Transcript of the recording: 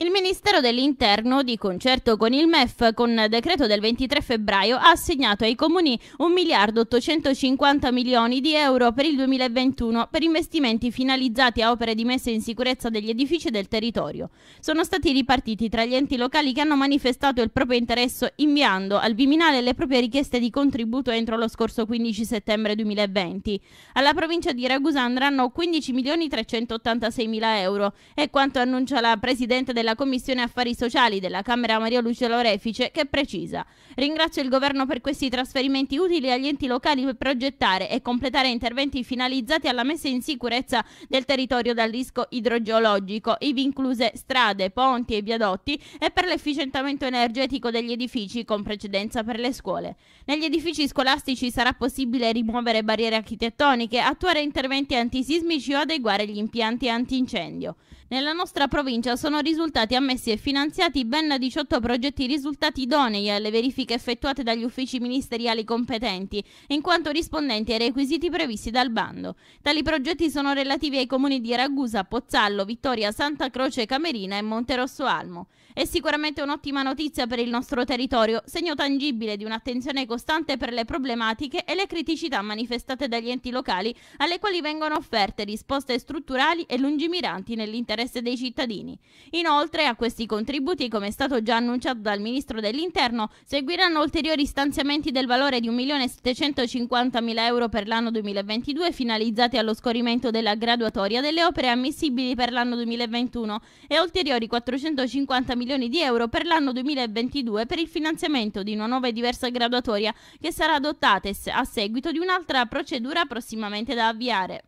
Il Ministero dell'Interno, di concerto con il MEF, con decreto del 23 febbraio, ha assegnato ai comuni 1 miliardo 850 milioni di euro per il 2021 per investimenti finalizzati a opere di messa in sicurezza degli edifici del territorio. Sono stati ripartiti tra gli enti locali che hanno manifestato il proprio interesse inviando al Viminale le proprie richieste di contributo entro lo scorso 15 settembre 2020. Alla provincia di Ragusa andranno 15 milioni 386 mila euro è quanto annuncia la Presidente della della Commissione Affari Sociali della Camera Maria Lucia Lorefice che precisa Ringrazio il Governo per questi trasferimenti utili agli enti locali per progettare e completare interventi finalizzati alla messa in sicurezza del territorio dal rischio idrogeologico, ivi incluse strade, ponti e viadotti e per l'efficientamento energetico degli edifici con precedenza per le scuole. Negli edifici scolastici sarà possibile rimuovere barriere architettoniche, attuare interventi antisismici o adeguare gli impianti antincendio. Nella nostra provincia sono risultati stati ammessi e finanziati ben 18 progetti risultati idonei alle verifiche effettuate dagli uffici ministeriali competenti, in quanto rispondenti ai requisiti previsti dal bando. Tali progetti sono relativi ai comuni di Ragusa, Pozzallo, Vittoria, Santa Croce Camerina e Monterosso Almo. È sicuramente un'ottima notizia per il nostro territorio, segno tangibile di un'attenzione costante per le problematiche e le criticità manifestate dagli enti locali, alle quali vengono offerte risposte strutturali e lungimiranti nell'interesse dei cittadini. Inoltre, Oltre a questi contributi, come è stato già annunciato dal Ministro dell'Interno, seguiranno ulteriori stanziamenti del valore di 1.750.000 euro per l'anno 2022 finalizzati allo scorrimento della graduatoria delle opere ammissibili per l'anno 2021 e ulteriori 450 milioni di euro per l'anno 2022 per il finanziamento di una nuova e diversa graduatoria che sarà adottata a seguito di un'altra procedura prossimamente da avviare.